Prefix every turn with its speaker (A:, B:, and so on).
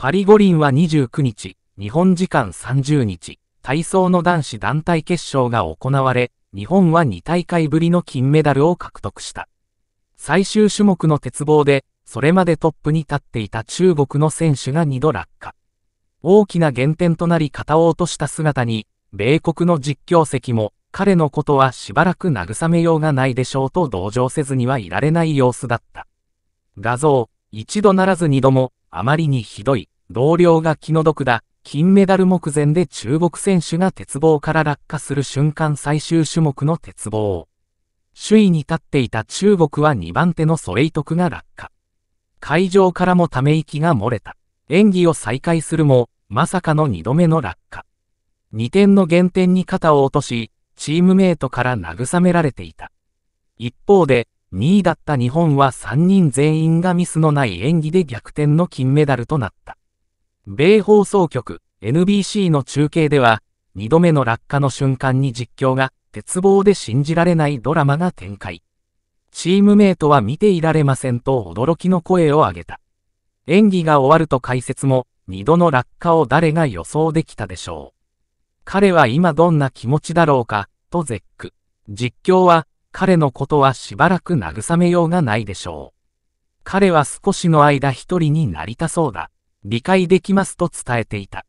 A: パリ五輪は29日、日本時間30日、体操の男子団体決勝が行われ、日本は2大会ぶりの金メダルを獲得した。最終種目の鉄棒で、それまでトップに立っていた中国の選手が2度落下。大きな減点となり肩を落とした姿に、米国の実況席も、彼のことはしばらく慰めようがないでしょうと同情せずにはいられない様子だった。画像、一度ならず二度も、あまりにひどい、同僚が気の毒だ。金メダル目前で中国選手が鉄棒から落下する瞬間最終種目の鉄棒。首位に立っていた中国は2番手のソレイトクが落下。会場からもため息が漏れた。演技を再開するも、まさかの2度目の落下。2点の減点に肩を落とし、チームメイトから慰められていた。一方で、2位だった日本は3人全員がミスのない演技で逆転の金メダルとなった。米放送局 NBC の中継では、2度目の落下の瞬間に実況が、鉄棒で信じられないドラマが展開。チームメイトは見ていられませんと驚きの声を上げた。演技が終わると解説も、2度の落下を誰が予想できたでしょう。彼は今どんな気持ちだろうか、と絶句。実況は、彼のことはしばらく慰めようがないでしょう。彼は少しの間一人になりたそうだ。理解できますと伝えていた。